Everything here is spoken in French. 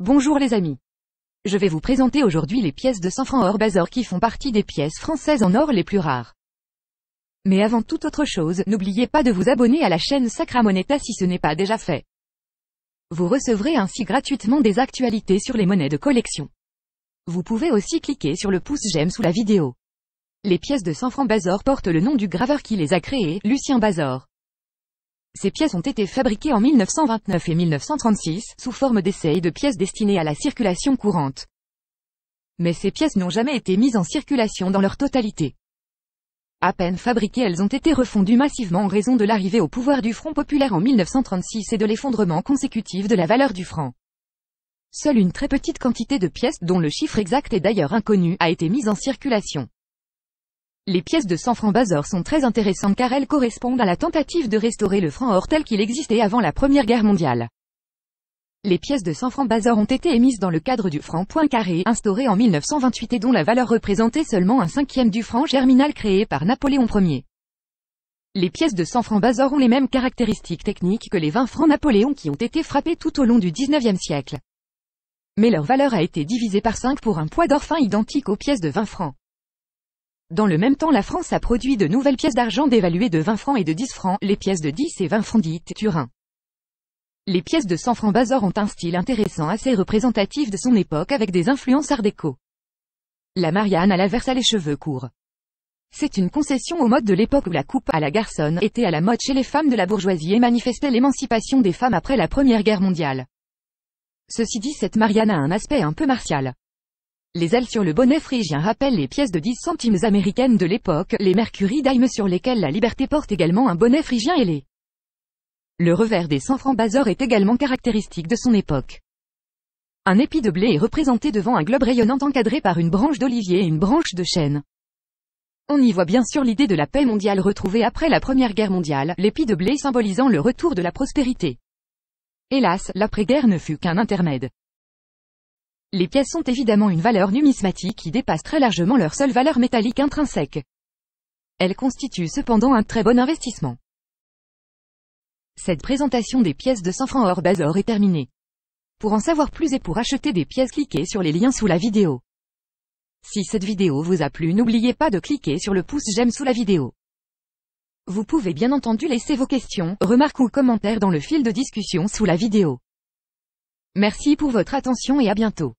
Bonjour les amis. Je vais vous présenter aujourd'hui les pièces de 100 francs or Bazor qui font partie des pièces françaises en or les plus rares. Mais avant toute autre chose, n'oubliez pas de vous abonner à la chaîne Sacra Moneta si ce n'est pas déjà fait. Vous recevrez ainsi gratuitement des actualités sur les monnaies de collection. Vous pouvez aussi cliquer sur le pouce j'aime sous la vidéo. Les pièces de 100 francs Bazor portent le nom du graveur qui les a créées, Lucien Bazor. Ces pièces ont été fabriquées en 1929 et 1936, sous forme d'essais et de pièces destinées à la circulation courante. Mais ces pièces n'ont jamais été mises en circulation dans leur totalité. À peine fabriquées elles ont été refondues massivement en raison de l'arrivée au pouvoir du Front Populaire en 1936 et de l'effondrement consécutif de la valeur du franc. Seule une très petite quantité de pièces dont le chiffre exact est d'ailleurs inconnu, a été mise en circulation. Les pièces de 100 francs Bazor sont très intéressantes car elles correspondent à la tentative de restaurer le franc or tel qu'il existait avant la Première Guerre mondiale. Les pièces de 100 francs Bazor ont été émises dans le cadre du franc point carré » instauré en 1928 et dont la valeur représentait seulement un cinquième du franc germinal créé par Napoléon Ier. Les pièces de 100 francs Bazor ont les mêmes caractéristiques techniques que les 20 francs Napoléon qui ont été frappés tout au long du 19e siècle. Mais leur valeur a été divisée par 5 pour un poids d'or fin identique aux pièces de 20 francs. Dans le même temps la France a produit de nouvelles pièces d'argent dévaluées de 20 francs et de 10 francs, les pièces de 10 et 20 francs dites Turin. Les pièces de 100 francs Bazar ont un style intéressant assez représentatif de son époque avec des influences art déco. La Marianne à la à les cheveux courts. C'est une concession au mode de l'époque où la coupe à la garçonne était à la mode chez les femmes de la bourgeoisie et manifestait l'émancipation des femmes après la Première Guerre mondiale. Ceci dit cette Marianne a un aspect un peu martial. Les ailes sur le bonnet phrygien rappellent les pièces de 10 centimes américaines de l'époque, les Mercury Dime sur lesquelles la liberté porte également un bonnet phrygien ailé. Le revers des 100 francs bazar est également caractéristique de son époque. Un épi de blé est représenté devant un globe rayonnant encadré par une branche d'olivier et une branche de chêne. On y voit bien sûr l'idée de la paix mondiale retrouvée après la Première Guerre mondiale, l'épi de blé symbolisant le retour de la prospérité. Hélas, l'après-guerre ne fut qu'un intermède. Les pièces sont évidemment une valeur numismatique qui dépasse très largement leur seule valeur métallique intrinsèque. Elles constituent cependant un très bon investissement. Cette présentation des pièces de 100 francs hors or est terminée. Pour en savoir plus et pour acheter des pièces, cliquez sur les liens sous la vidéo. Si cette vidéo vous a plu, n'oubliez pas de cliquer sur le pouce j'aime sous la vidéo. Vous pouvez bien entendu laisser vos questions, remarques ou commentaires dans le fil de discussion sous la vidéo. Merci pour votre attention et à bientôt.